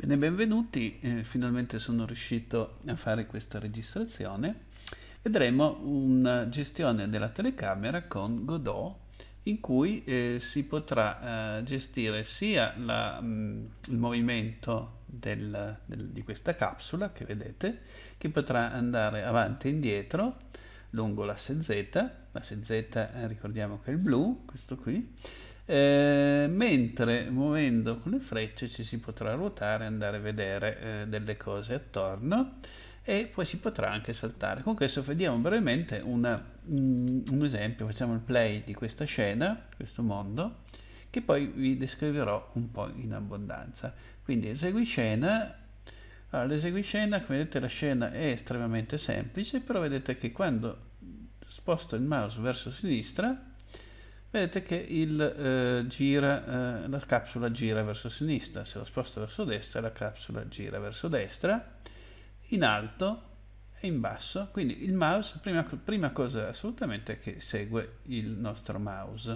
Bene, benvenuti, eh, finalmente sono riuscito a fare questa registrazione. Vedremo una gestione della telecamera con Godot in cui eh, si potrà eh, gestire sia la, mh, mm, il movimento del, del, di questa capsula che vedete, che potrà andare avanti e indietro lungo l'asse Z, l'asse Z eh, ricordiamo che è il blu, questo qui, eh, mentre muovendo con le frecce ci si potrà ruotare e andare a vedere eh, delle cose attorno e poi si potrà anche saltare. Con questo vediamo brevemente una, mm, un esempio, facciamo il play di questa scena, questo mondo, che poi vi descriverò un po' in abbondanza. Quindi esegui scena, allora, esegui scena, come vedete la scena è estremamente semplice, però vedete che quando sposto il mouse verso sinistra vedete che il, eh, gira, eh, la capsula gira verso sinistra, se la sposto verso destra la capsula gira verso destra, in alto e in basso, quindi il mouse, prima, prima cosa assolutamente che segue il nostro mouse,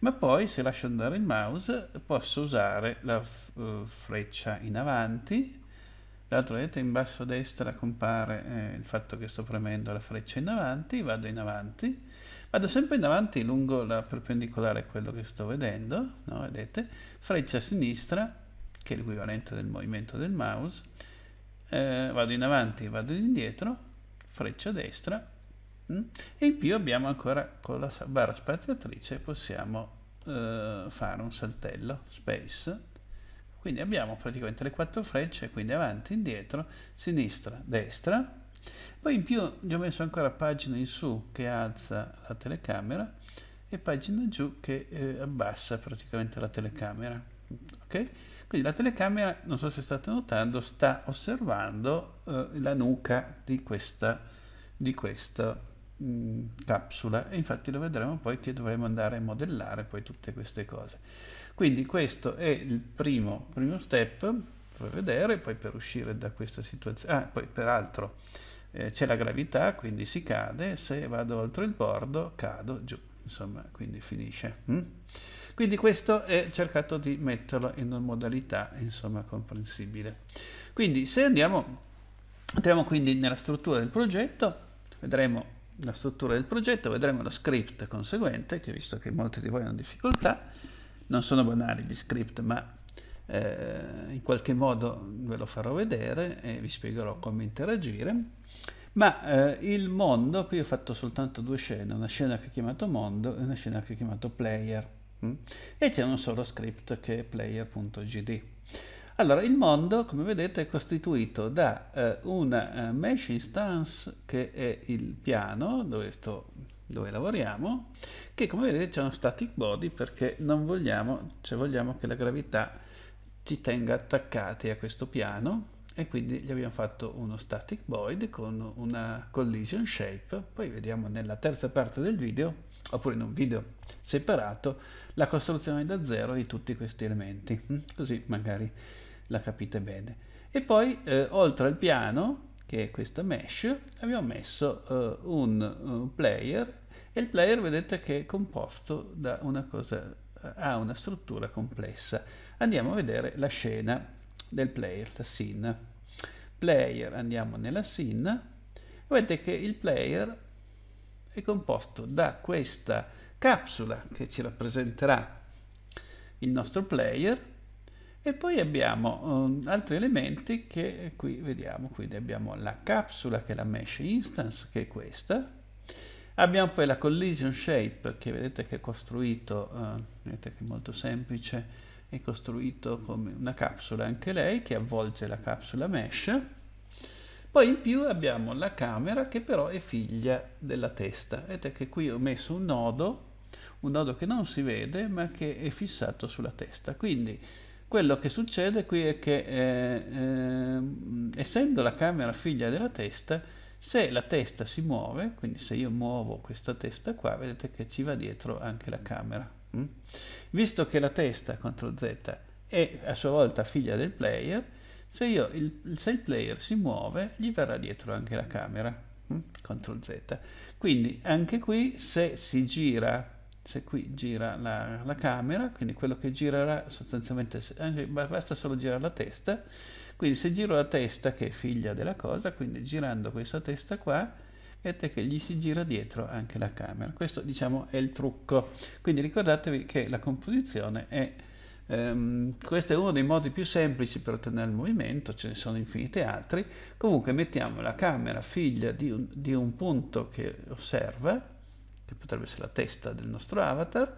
ma poi se lascio andare il mouse posso usare la eh, freccia in avanti, tra l'altro vedete in basso a destra compare eh, il fatto che sto premendo la freccia in avanti, vado in avanti, Vado sempre in avanti lungo la perpendicolare a quello che sto vedendo, no? vedete? Freccia sinistra, che è l'equivalente del movimento del mouse, eh, vado in avanti, vado indietro, freccia destra, mh? Mm, e in più abbiamo ancora con la barra spaziatrice possiamo eh, fare un saltello, space, quindi abbiamo praticamente le quattro frecce, quindi avanti, indietro, sinistra, destra, poi in più gli ho messo ancora pagina in su che alza la telecamera e pagina giù che eh, abbassa praticamente la telecamera. Okay? Quindi la telecamera, non so se state notando, sta osservando eh, la nuca di questa, di questa mh, mm, capsula e infatti lo vedremo poi che dovremo andare a modellare poi tutte queste cose. Quindi questo è il primo, primo step per vedere, poi per uscire da questa situazione, ah, poi peraltro eh, c'è la gravità, quindi si cade, se vado oltre il bordo cado giù, insomma, quindi finisce. Mm? Quindi questo è cercato di metterlo in una modalità, insomma, comprensibile. Quindi se andiamo, entriamo quindi nella struttura del progetto, vedremo la struttura del progetto, vedremo lo script conseguente, che visto che molti di voi hanno difficoltà, non sono banali gli script, ma eh, in qualche modo ve lo farò vedere e vi spiegherò come interagire. Ma eh, il mondo, qui ho fatto soltanto due scene, una scena che ho chiamato mondo e una scena che ho chiamato player. Mm? E c'è un solo script che è player.gd. Allora, il mondo, come vedete, è costituito da eh, una eh, mesh instance che è il piano dove, sto, dove lavoriamo, che come vedete c'è uno static body perché non vogliamo, cioè vogliamo che la gravità si tenga attaccati a questo piano e quindi gli abbiamo fatto uno static void con una collision shape poi vediamo nella terza parte del video oppure in un video separato la costruzione da zero di tutti questi elementi hm? così magari la capite bene e poi eh, oltre al piano che è questa mesh abbiamo messo eh, un, un player e il player vedete che è composto da una cosa ha una struttura complessa andiamo a vedere la scena del player, la scene. Player, andiamo nella scene, vedete che il player è composto da questa capsula che ci rappresenterà il nostro player e poi abbiamo um, altri elementi che eh, qui vediamo, quindi abbiamo la capsula che è la mesh instance che è questa, abbiamo poi la collision shape che vedete che è costruito, uh, vedete che è molto semplice, è costruito come una capsula anche lei che avvolge la capsula mesh poi in più abbiamo la camera che però è figlia della testa vedete che qui ho messo un nodo un nodo che non si vede ma che è fissato sulla testa quindi quello che succede qui è che eh, eh, essendo la camera figlia della testa se la testa si muove quindi se io muovo questa testa qua vedete che ci va dietro anche la camera Mm? Visto che la testa, CTRL Z, è a sua volta figlia del player, se, io, il, se il player si muove gli verrà dietro anche la camera, mm? CTRL Z. Quindi anche qui se si gira se qui gira la, la, camera, quindi quello che girerà sostanzialmente, anche, basta solo girare la testa, quindi se giro la testa che è figlia della cosa, quindi girando questa testa qua, vedete che gli si gira dietro anche la camera. Questo diciamo è il trucco. Quindi ricordatevi che la composizione è... Um, questo è uno dei modi più semplici per ottenere il movimento, ce ne sono infinite altri. Comunque mettiamo la camera figlia di un, di un punto che osserva, che potrebbe essere la testa del nostro avatar,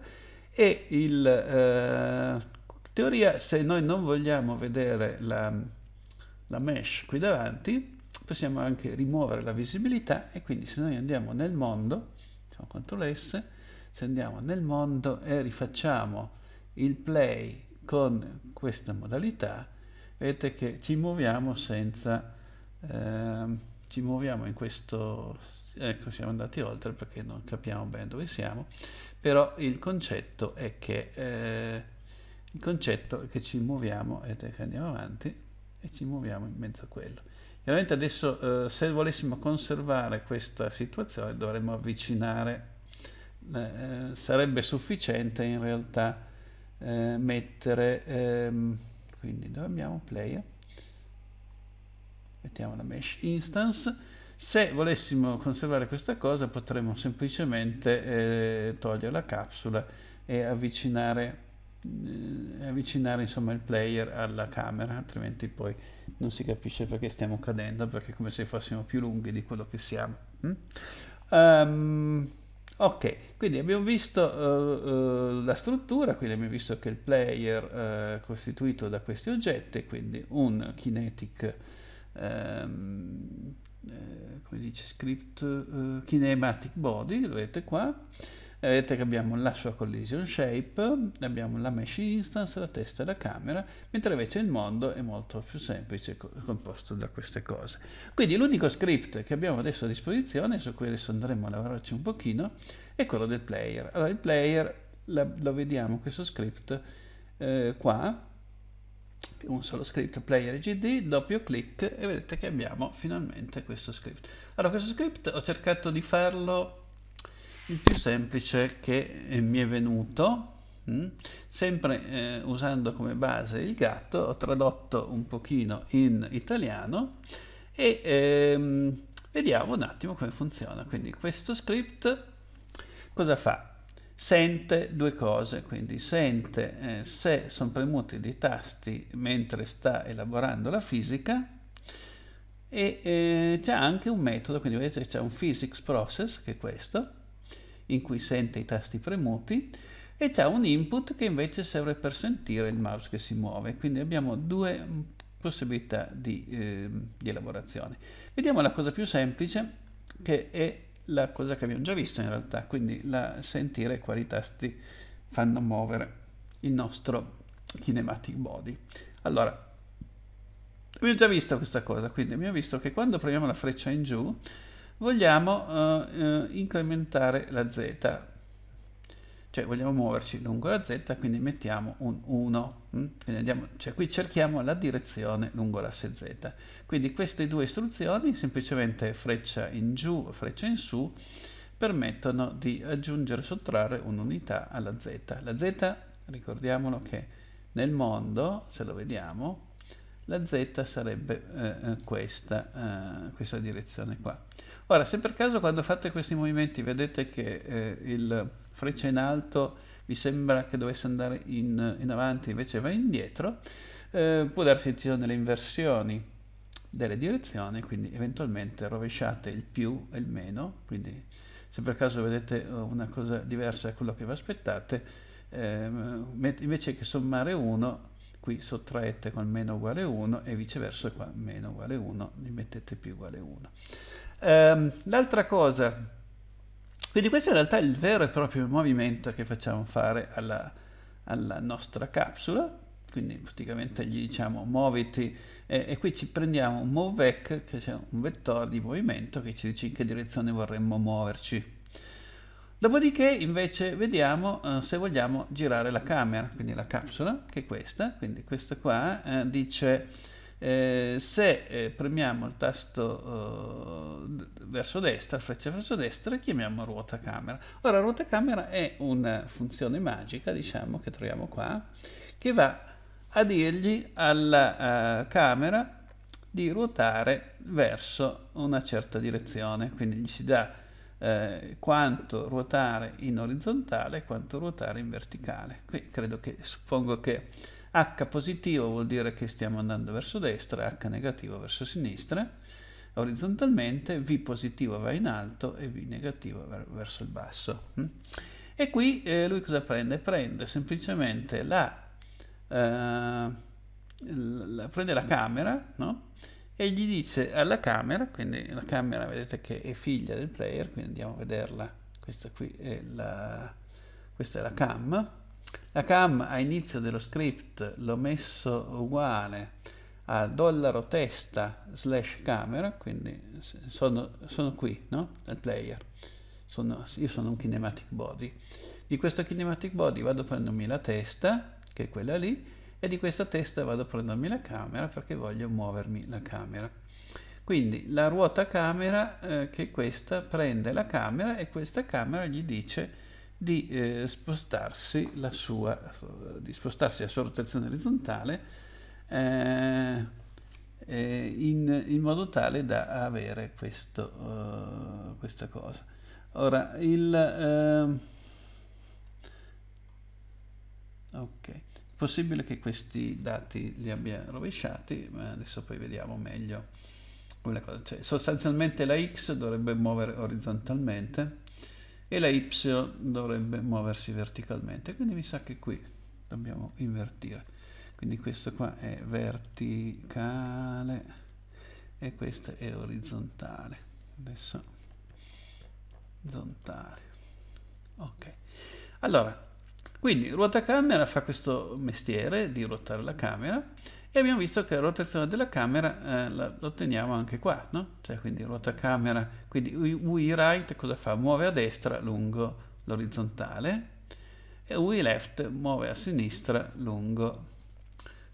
e in Uh, eh, teoria, se noi non vogliamo vedere la, la mesh qui davanti, possiamo anche rimuovere la visibilità e quindi se noi andiamo nel mondo, facciamo CTRL S, se andiamo nel mondo e rifacciamo il play con questa modalità, vedete che ci muoviamo senza, eh, ci muoviamo in questo, ecco siamo andati oltre perché non capiamo bene dove siamo, però il concetto è che, eh, il concetto è che ci muoviamo, vedete che andiamo avanti e ci muoviamo in mezzo a quello. Chiaramente adesso eh, se volessimo conservare questa situazione dovremmo avvicinare, eh, eh, sarebbe sufficiente in realtà eh, mettere, ehm, quindi dove abbiamo player? Mettiamo la mesh instance. Se volessimo conservare questa cosa potremmo semplicemente eh, togliere la capsula e avvicinare eh, avvicinare insomma, il player alla camera, altrimenti poi non si capisce perché stiamo cadendo, perché è come se fossimo più lunghi di quello che siamo. Mm? Um, ok, quindi abbiamo visto uh, uh, la struttura, quindi abbiamo visto che il player uh, eh, è costituito da questi oggetti, quindi un kinetic, um, come dice script, kinematic body, lo vedete qua, vedete che abbiamo la sua collision shape, abbiamo la mesh instance, la testa e la camera, mentre invece il mondo è molto più semplice, composto da queste cose. Quindi l'unico script che abbiamo adesso a disposizione, su cui adesso andremo a lavorarci un pochino, è quello del player. Allora il player, lo vediamo questo script eh, qua, un solo script player gd, doppio clic e vedete che abbiamo finalmente questo script. Allora questo script ho cercato di farlo il più semplice che eh, mi è venuto, mm? sempre eh, usando come base il gatto, ho tradotto un pochino in italiano e ehm, vediamo un attimo come funziona. Quindi questo script cosa fa? Sente due cose, quindi sente eh, se sono premuti dei tasti mentre sta elaborando la fisica e eh, c'è anche un metodo, quindi vedete c'è un physics process che è questo, in cui sente i tasti premuti e c'è un input che invece serve per sentire il mouse che si muove. Quindi abbiamo due mm, possibilità di, eh, di elaborazione. Vediamo la cosa più semplice che è la cosa che abbiamo già visto in realtà, quindi la sentire quali tasti fanno muovere il nostro kinematic body. Allora, abbiamo già visto questa cosa, quindi abbiamo visto che quando premiamo la freccia in giù vogliamo eh, eh, incrementare la z, cioè vogliamo muoverci lungo la z, quindi mettiamo un 1, mm? quindi andiamo, cioè qui cerchiamo la direzione lungo l'asse z. Quindi queste due istruzioni, semplicemente freccia in giù, freccia in su, permettono di aggiungere e sottrarre un'unità alla z. La z, ricordiamolo che nel mondo, se lo vediamo, la z sarebbe eh, eh, questa, eh, questa, direzione qua. Ora, se per caso quando fate questi movimenti vedete che eh, il freccia in alto vi sembra che dovesse andare in, in avanti, invece va indietro, eh, può darsi che ci sono delle inversioni delle direzioni, quindi eventualmente rovesciate il più e il meno, quindi se per caso vedete eh, una cosa diversa da quello che vi aspettate, ehm, invece che sommare 1 qui sottraete con meno uguale 1 e viceversa qua meno uguale 1 li mettete più uguale 1 ehm, l'altra cosa quindi questo in realtà è il vero e proprio movimento che facciamo fare alla, alla nostra capsula quindi praticamente gli diciamo muoviti eh, e, qui ci prendiamo un movec che è un vettore di movimento che ci dice in che direzione vorremmo muoverci Dopodiché invece vediamo eh, se vogliamo girare la camera, quindi la capsula, che è questa, quindi questa qua eh, dice eh, se eh, premiamo il tasto eh, verso destra, freccia verso destra, chiamiamo ruota camera. Ora ruota camera è una funzione magica, diciamo, che troviamo qua, che va a dirgli alla eh, camera di ruotare verso una certa direzione, quindi gli si dà eh, quanto ruotare in orizzontale e quanto ruotare in verticale. Qui credo che, suppongo che H positivo vuol dire che stiamo andando verso destra, H negativo verso sinistra, orizzontalmente, V positivo va in alto e V negativo verso il basso. Mm? E qui eh, lui cosa prende? Prende semplicemente la, eh, la, prende la camera, no? e gli dice alla camera, quindi la camera vedete che è figlia del player, quindi andiamo a vederla, questa qui è la, questa è la cam, la cam a inizio dello script l'ho messo uguale a dollaro testa slash camera, quindi sono, sono qui, no? Al player, sono, io sono un kinematic body, di questo kinematic body vado a prendermi la testa, che è quella lì, e di questa testa vado a prendermi la camera perché voglio muovermi la camera. Quindi la ruota camera eh, che questa prende la camera e questa camera gli dice di eh, spostarsi la sua eh, di spostarsi la sua rotazione orizzontale eh, in, in, modo tale da avere questo, uh, questa cosa. Ora il uh, ok Possibile che questi dati li abbia rovesciati, ma adesso poi vediamo meglio come cose. Cioè, sostanzialmente la X dovrebbe muovere orizzontalmente e la Y dovrebbe muoversi verticalmente, quindi mi sa che qui dobbiamo invertire. Quindi questo qua è verticale e questo è orizzontale. Adesso orizzontale. Ok. Allora, quindi ruota camera fa questo mestiere di ruotare la camera e abbiamo visto che la rotazione della camera eh, la, otteniamo anche qua, no? Cioè quindi ruotacamera, quindi UI right cosa fa? Muove a destra lungo l'orizzontale e UI left muove a sinistra lungo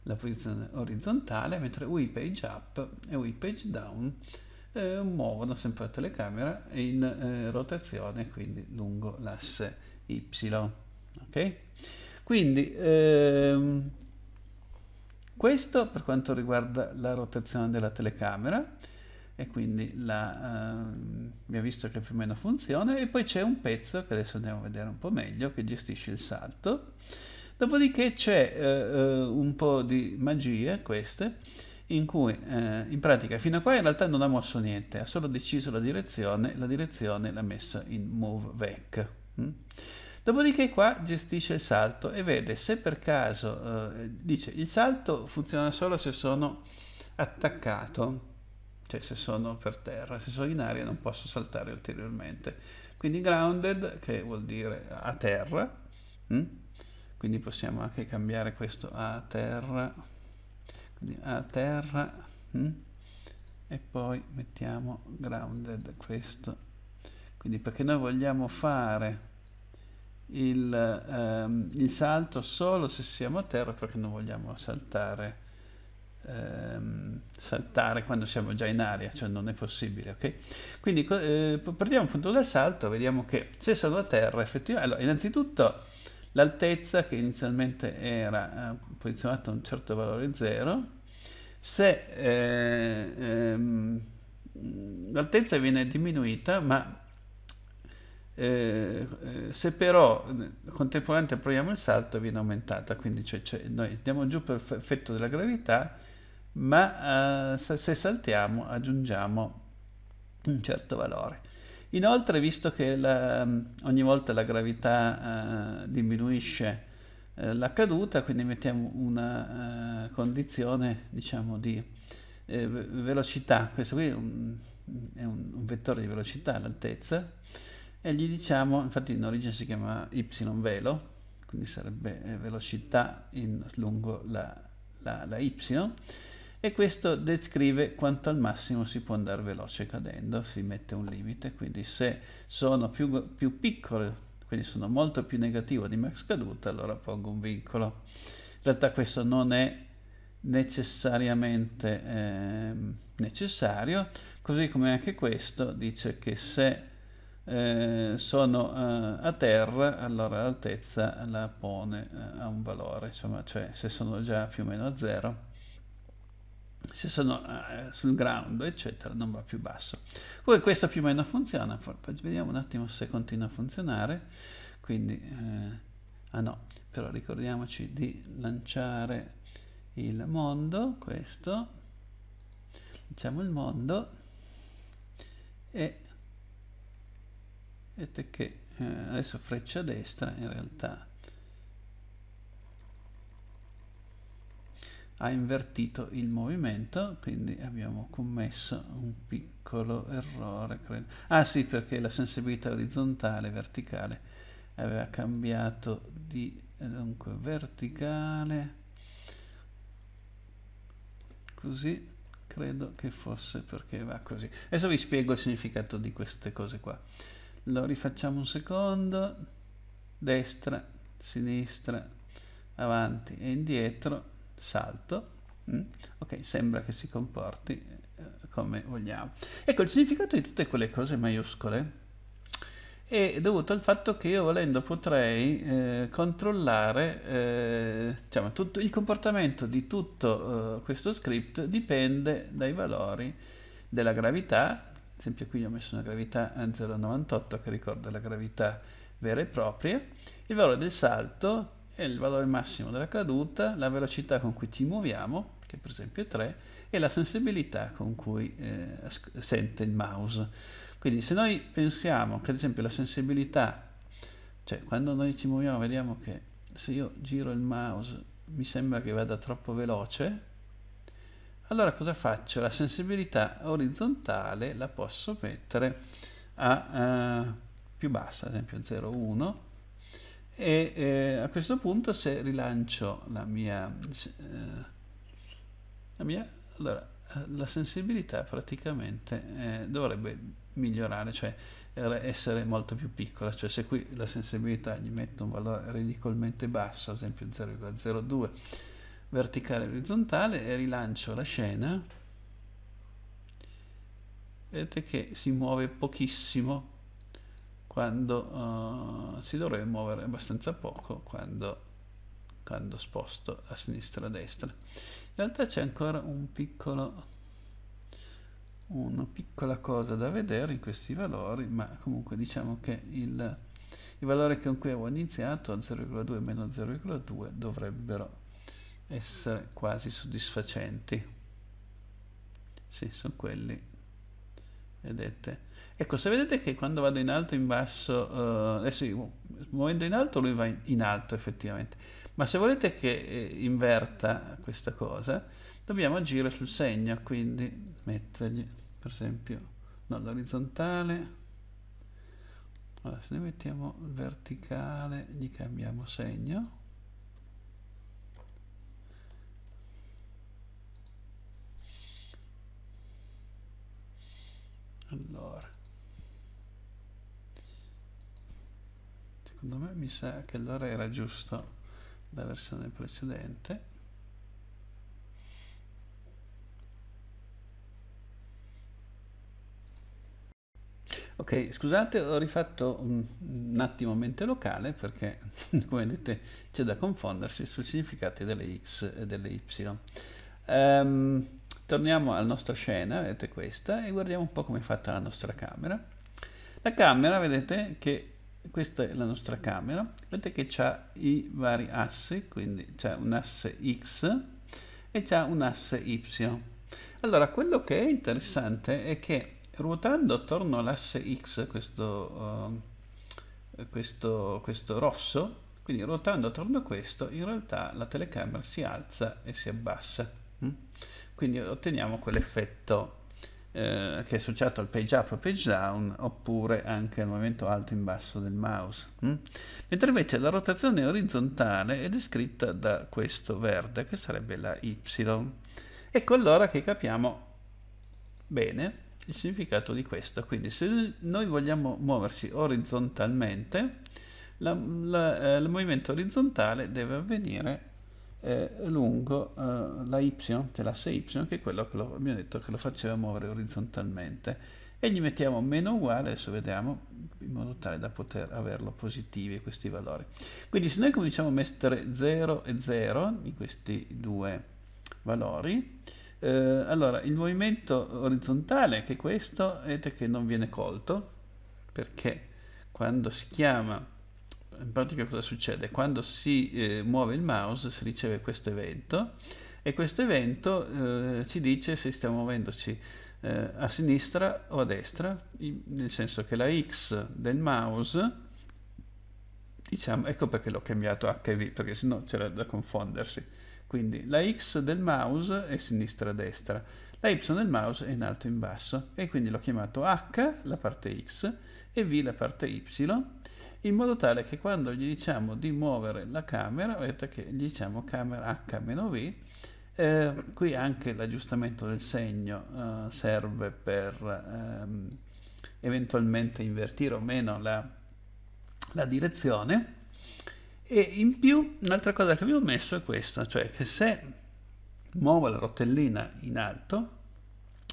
la posizione orizzontale, mentre UI page up e UI page down eh, muovono sempre la telecamera in eh, rotazione, quindi lungo l'asse Y ok quindi ehm, questo per quanto riguarda la rotazione della telecamera e quindi la, eh, abbiamo visto che più o meno funziona e poi c'è un pezzo che adesso andiamo a vedere un po' meglio che gestisce il salto dopodiché c'è eh, eh, un po' di magie queste in cui eh, in pratica fino a qua in realtà non ha mosso niente ha solo deciso la direzione la direzione l'ha messa in move vec mm? Dopodiché qua gestisce il salto e vede se per caso, eh, dice, il salto funziona solo se sono attaccato, cioè se sono per terra, se sono in aria non posso saltare ulteriormente. Quindi grounded, che vuol dire a terra, mh? Hm? quindi possiamo anche cambiare questo a terra, quindi a terra, mh? Hm? e poi mettiamo grounded questo. Quindi perché noi vogliamo fare il, ehm, il, salto solo se siamo a terra perché non vogliamo saltare, ehm, saltare quando siamo già in aria, cioè non è possibile. Okay? Quindi eh, prendiamo il punto del salto, vediamo che se sono a terra effettivamente... Allora, innanzitutto l'altezza che inizialmente era eh, posizionata a un certo valore 0, se eh, ehm, l'altezza viene diminuita ma eh, eh, se però eh, contemporaneamente proviamo il salto viene aumentata, quindi cioè, cioè, noi andiamo giù per effetto della gravità, ma eh, se saltiamo aggiungiamo un certo valore. Inoltre, visto che la, mm, ogni volta la gravità eh, diminuisce eh, la caduta, quindi mettiamo una condizione diciamo di velocità, questo qui è un, è un vettore di velocità, l'altezza, e gli diciamo, infatti in origine si chiama y velo, quindi sarebbe eh, velocità in, lungo la, la, la y, e questo descrive quanto al massimo si può andare veloce cadendo, si mette un limite, quindi se sono più, più piccole, quindi sono molto più negativo di max caduta, allora pongo un vincolo. In realtà questo non è necessariamente eh, necessario, così come anche questo dice che se eh, sono eh, a terra, allora l'altezza la pone eh, a un valore, insomma, cioè se sono già più o meno a zero, se sono eh, sul ground, eccetera, non va più basso. Poi questo più o meno funziona, vediamo un attimo se continua a funzionare, quindi, eh, ah no, però ricordiamoci di lanciare il mondo, questo, lanciamo il mondo, e vedete che eh, adesso freccia destra in realtà ha invertito il movimento quindi abbiamo commesso un piccolo errore credo. ah sì perché la sensibilità orizzontale verticale aveva cambiato di dunque verticale così credo che fosse perché va così adesso vi spiego il significato di queste cose qua lo rifacciamo un secondo destra sinistra avanti e indietro salto mm. ok sembra che si comporti eh, come vogliamo ecco il significato di tutte quelle cose maiuscole è dovuto al fatto che io volendo potrei eh, controllare eh, diciamo, tutto, il comportamento di tutto eh, questo script dipende dai valori della gravità ad esempio qui ho messo una gravità eh, a 0,98 che ricorda la gravità vera e propria, il valore del salto è il valore massimo della caduta, la velocità con cui ci muoviamo, che per esempio è 3, e la sensibilità con cui eh, sente il mouse. Quindi se noi pensiamo che ad esempio la sensibilità, cioè quando noi ci muoviamo vediamo che se io giro il mouse mi sembra che vada troppo veloce, allora cosa faccio? La sensibilità orizzontale la posso mettere a eh, più bassa, ad esempio 0,1 e eh, a questo punto se rilancio la mia, eh, la, mia allora, la sensibilità praticamente eh, dovrebbe migliorare, cioè essere molto più piccola, cioè se qui la sensibilità gli metto un valore ridicolmente basso, ad esempio 0,02 verticale e orizzontale e rilancio la scena vedete che si muove pochissimo quando uh, si dovrebbe muovere abbastanza poco quando, quando sposto a sinistra e a destra in realtà c'è ancora un piccolo una piccola cosa da vedere in questi valori ma comunque diciamo che il, il valore con cui avevo iniziato 0,2 meno 0,2 dovrebbero essere quasi soddisfacenti. Sì, sono quelli. Vedete? Ecco, se vedete che quando vado in alto in basso, eh, adesso eh muovendo in alto lui va in, in alto effettivamente, ma se volete che eh, inverta questa cosa, dobbiamo agire sul segno, quindi mettergli per esempio no, l'orizzontale, allora, se ne mettiamo verticale, gli cambiamo segno, allora secondo me mi sa che allora era giusto la versione precedente Ok, scusate, ho rifatto un, un, attimo mente locale perché, come vedete, c'è da confondersi sui significati delle x e delle y. Um, Torniamo alla nostra scena, vedete questa, e guardiamo un po' come è fatta la nostra camera. La camera, vedete che questa è la nostra camera, vedete che ha i vari assi, quindi c'è un asse X e c'è un asse Y. Allora, quello che è interessante è che ruotando attorno all'asse X, questo, uh, questo, questo rosso, quindi ruotando attorno a questo, in realtà la telecamera si alza e si abbassa. Mm? quindi otteniamo quell'effetto eh, che è associato al page up o page down oppure anche al movimento alto in basso del mouse hm? mentre invece la rotazione orizzontale è descritta da questo verde che sarebbe la y ecco allora che capiamo bene il significato di questo quindi se noi vogliamo muoversi orizzontalmente la, la, eh, il movimento orizzontale deve avvenire eh, lungo eh, la y, cioè l'asse y, che è quello che lo, abbiamo detto che lo faceva muovere orizzontalmente. E gli mettiamo meno uguale, adesso vediamo, in modo tale da poter averlo positivi questi valori. Quindi se noi cominciamo a mettere 0 e 0 in questi due valori, eh, allora il movimento orizzontale, che è questo, vedete che non viene colto, perché quando si chiama in pratica cosa succede? Quando si eh, muove il mouse si riceve questo evento e questo evento eh, ci dice se stiamo muovendoci eh, a sinistra o a destra, in, nel senso che la X del mouse, diciamo, ecco perché l'ho cambiato HV, perché sennò c'era da confondersi. Quindi la X del mouse è sinistra-destra, la Y del mouse è in alto e in basso e quindi l'ho chiamato H la parte X e V la parte Y in modo tale che quando gli diciamo di muovere la camera, vedete che gli diciamo camera H-V, eh, qui anche l'aggiustamento del segno eh, serve per ehm, eventualmente invertire o meno la, la direzione e in più un'altra cosa che abbiamo messo è questa, cioè che se muovo la rotellina in alto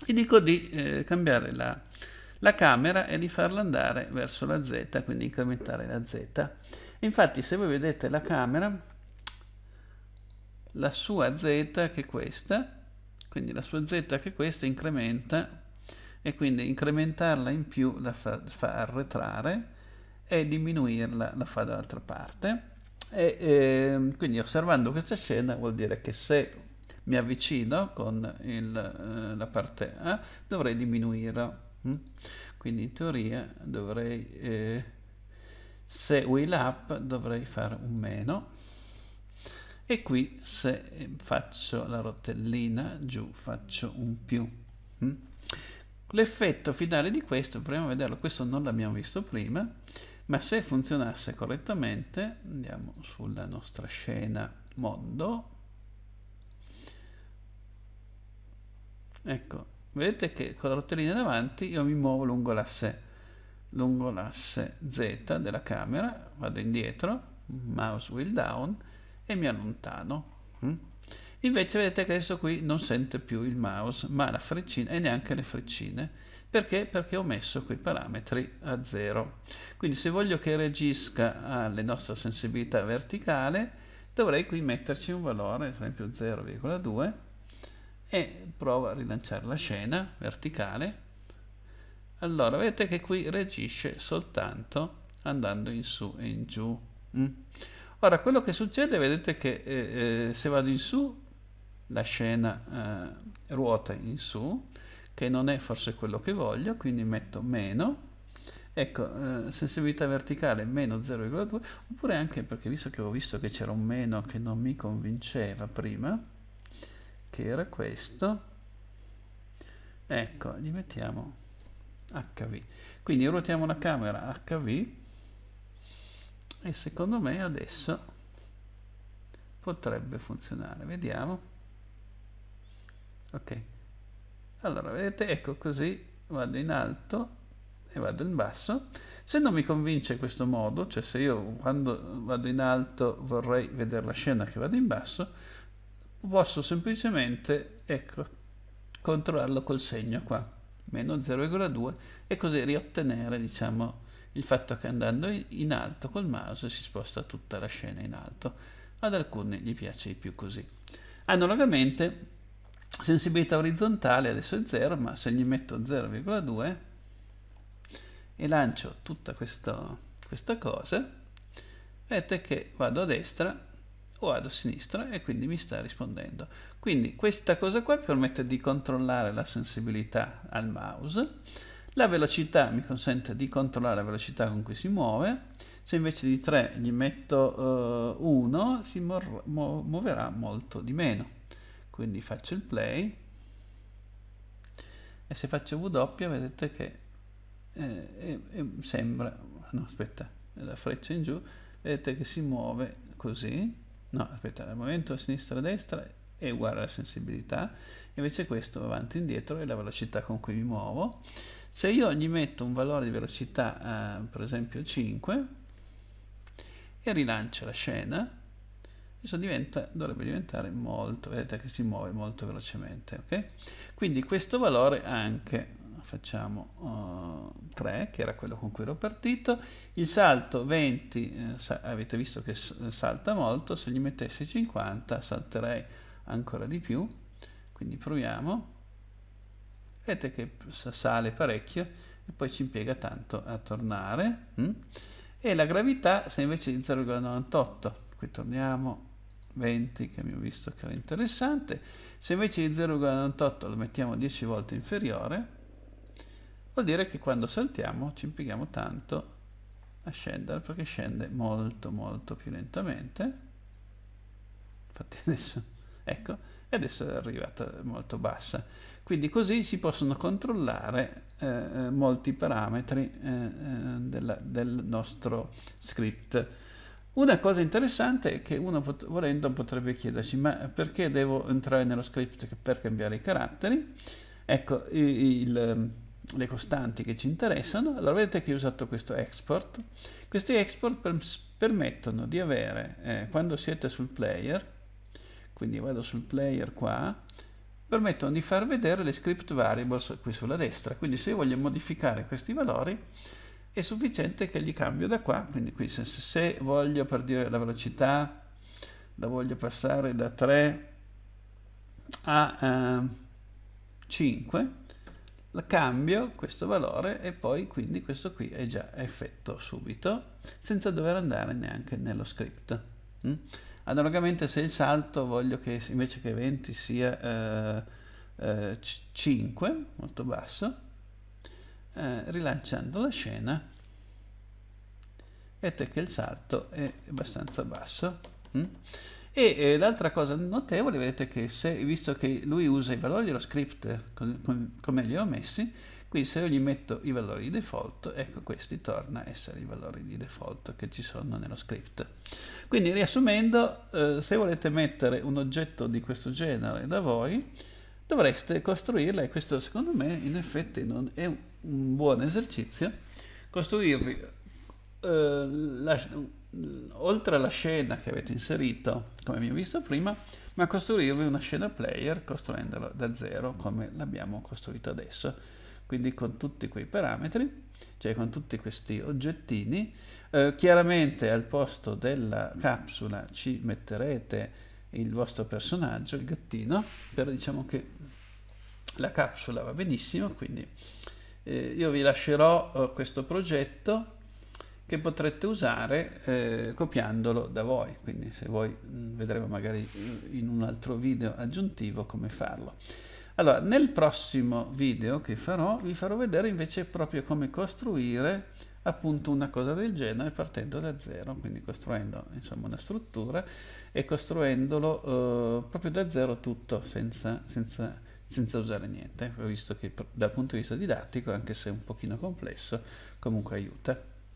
e dico di eh, cambiare la la camera è di farla andare verso la Z, quindi incrementare la Z. Infatti se voi vedete la camera, la sua Z che è questa, quindi la sua Z che è questa incrementa e quindi incrementarla in più la fa, fa arretrare e diminuirla la fa dall'altra parte. E, eh, quindi osservando questa scena vuol dire che se mi avvicino con il, eh, la parte A dovrei diminuirla Mm? Quindi in teoria dovrei, eh, se wheel up dovrei fare un meno e qui se eh, faccio la rotellina giù faccio un più. Mm? L'effetto finale di questo, proviamo a vederlo, questo non l'abbiamo visto prima, ma se funzionasse correttamente, andiamo sulla nostra scena mondo, ecco, vedete che con la rotellina davanti io mi muovo lungo l'asse lungo l'asse Z della camera, vado indietro, mouse wheel down e mi allontano. Mm. Invece vedete che adesso qui non sente più il mouse, ma la freccina e neanche le freccine. Perché? Perché ho messo quei parametri a zero Quindi se voglio che reagisca alle nostre sensibilità verticale, dovrei qui metterci un valore, ad esempio 0,2, e prova a rilanciare la scena verticale allora vedete che qui reagisce soltanto andando in su e in giù mm. ora quello che succede vedete che eh, eh, se vado in su la scena eh, ruota in su che non è forse quello che voglio quindi metto meno ecco eh, sensibilità verticale meno 0,2 oppure anche perché visto che ho visto che c'era un meno che non mi convinceva prima che era questo. Ecco, gli mettiamo HV. Quindi ruotiamo la camera HV e secondo me adesso potrebbe funzionare. Vediamo. Ok. Allora, vedete, ecco così vado in alto e vado in basso. Se non mi convince questo modo, cioè se io quando vado in alto vorrei vedere la scena che vado in basso, posso semplicemente ecco, controllarlo col segno qua, meno 0,2 e così riottenere diciamo, il fatto che andando in alto col mouse si sposta tutta la scena in alto, ad alcuni gli piace di più così. Analogamente sensibilità orizzontale adesso è 0 ma se gli metto 0,2 e lancio tutta questo, questa cosa vedete che vado a destra o vado a sinistra e quindi mi sta rispondendo. Quindi questa cosa qua permette di controllare la sensibilità al mouse, la velocità mi consente di controllare la velocità con cui si muove, se invece di 3 gli metto 1 eh, uh, si mu muoverà molto di meno. Quindi faccio il play e se faccio W vedete che eh, eh, sembra, no aspetta, la freccia in giù, vedete che si muove così no aspetta al momento sinistra destra è uguale alla sensibilità invece questo va avanti e indietro è la velocità con cui mi muovo se io gli metto un valore di velocità eh, per esempio 5 e rilancio la scena questo diventa, dovrebbe diventare molto vedete che si muove molto velocemente ok quindi questo valore anche facciamo uh, eh, 3 che era quello con cui ero partito il salto 20 eh, sa avete visto che salta molto se gli mettessi 50 salterei ancora di più quindi proviamo vedete che sale parecchio e poi ci impiega tanto a tornare hm? e la gravità se invece di 0,98 qui torniamo 20 che abbiamo visto che era interessante se invece di 0,98 lo mettiamo 10 volte inferiore Vuol dire che quando saltiamo ci impieghiamo tanto a scendere perché scende molto molto più lentamente. Infatti adesso, ecco, e adesso è arrivata molto bassa. Quindi così si possono controllare eh, eh molti parametri eh, eh, della, del nostro script. Una cosa interessante è che uno pot volendo potrebbe chiedersi ma perché devo entrare nello script per cambiare i caratteri? Ecco, il, il le costanti che ci interessano, allora vedete che ho usato questo export. Questi export per, permettono di avere, eh, quando siete sul player, quindi vado sul player qua, permettono di far vedere le script variables qui sulla destra. Quindi se io voglio modificare questi valori, è sufficiente che li cambio da qua, quindi qui se, se voglio per dire la velocità, la voglio passare da 3 a eh, 5, cambio questo valore e poi quindi questo qui è già effetto subito senza dover andare neanche nello script. Mm? Analogamente se il salto voglio che invece che 20 sia eh, eh, 5, molto basso, eh, rilanciando la scena vedete che il salto è abbastanza basso. Mm? E eh, l'altra cosa notevole, vedete che se, visto che lui usa i valori dello script eh, come li ho messi, qui se io gli metto i valori di default, ecco questi torna a essere i valori di default che ci sono nello script. Quindi riassumendo, eh, se volete mettere un oggetto di questo genere da voi, dovreste costruirla e questo secondo me in effetti non è un buon esercizio, costruirvi eh, la, oltre alla scena che avete inserito, come abbiamo visto prima, ma costruirvi una scena player costruendola da zero come l'abbiamo costruito adesso. Quindi con tutti quei parametri, cioè con tutti questi oggettini, eh, chiaramente al posto della capsula ci metterete il vostro personaggio, il gattino, però diciamo che la capsula va benissimo, quindi eh, io vi lascerò eh, questo progetto che potrete usare eh, copiandolo da voi. Quindi se voi mm, vedremo magari in un altro video aggiuntivo come farlo. Allora, nel prossimo video che farò, vi farò vedere invece proprio come costruire appunto una cosa del genere partendo da zero, quindi costruendo insomma una struttura e costruendolo eh, proprio da zero tutto, senza, senza, senza usare niente. Ho visto che dal punto di vista didattico, anche se un pochino complesso, comunque aiuta.